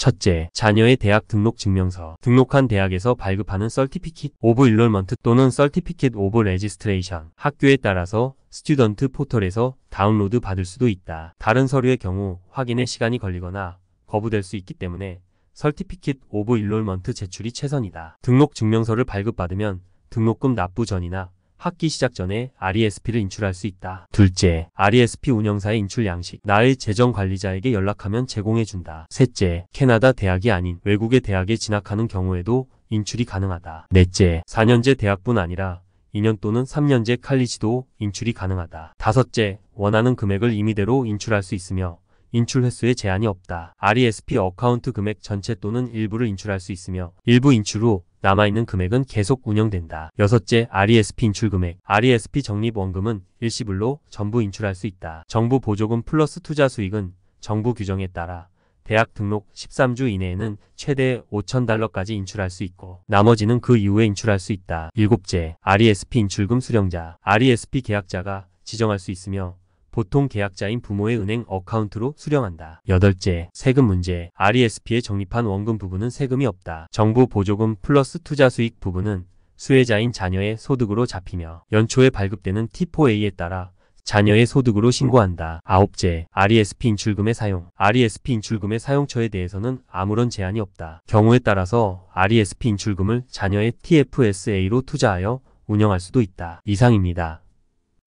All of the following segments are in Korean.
첫째, 자녀의 대학 등록 증명서, 등록한 대학에서 발급하는 Certificate of Enrollment 또는 Certificate of Registration, 학교에 따라서 스튜던트 포털에서 다운로드 받을 수도 있다. 다른 서류의 경우 확인에 시간이 걸리거나 거부될 수 있기 때문에 Certificate of Enrollment 제출이 최선이다. 등록 증명서를 발급받으면 등록금 납부 전이나 학기 시작 전에 RESP를 인출할 수 있다. 둘째, RESP 운영사의 인출 양식. 나의 재정 관리자에게 연락하면 제공해준다. 셋째, 캐나다 대학이 아닌 외국의 대학에 진학하는 경우에도 인출이 가능하다. 넷째, 4년제 대학뿐 아니라 2년 또는 3년제 칼리지도 인출이 가능하다. 다섯째, 원하는 금액을 임의대로 인출할 수 있으며 인출 횟수에 제한이 없다. RESP 어카운트 금액 전체 또는 일부를 인출할 수 있으며 일부 인출 후 남아있는 금액은 계속 운영된다. 여섯째, RESP 인출 금액. RESP 적립 원금은 일시불로 전부 인출할 수 있다. 정부 보조금 플러스 투자 수익은 정부 규정에 따라 대학 등록 13주 이내에는 최대 5천달러까지 인출할 수 있고 나머지는 그 이후에 인출할 수 있다. 일곱째, RESP 인출금 수령자. RESP 계약자가 지정할 수 있으며 보통 계약자인 부모의 은행 어카운트로 수령한다. 여덟째, 세금 문제. RESP에 적립한 원금 부분은 세금이 없다. 정부 보조금 플러스 투자 수익 부분은 수혜자인 자녀의 소득으로 잡히며 연초에 발급되는 T4A에 따라 자녀의 소득으로 신고한다. 아홉째, RESP 인출금의 사용. RESP 인출금의 사용처에 대해서는 아무런 제한이 없다. 경우에 따라서 RESP 인출금을 자녀의 TFSA로 투자하여 운영할 수도 있다. 이상입니다.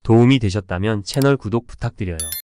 도움이 되셨다면 채널 구독 부탁드려요.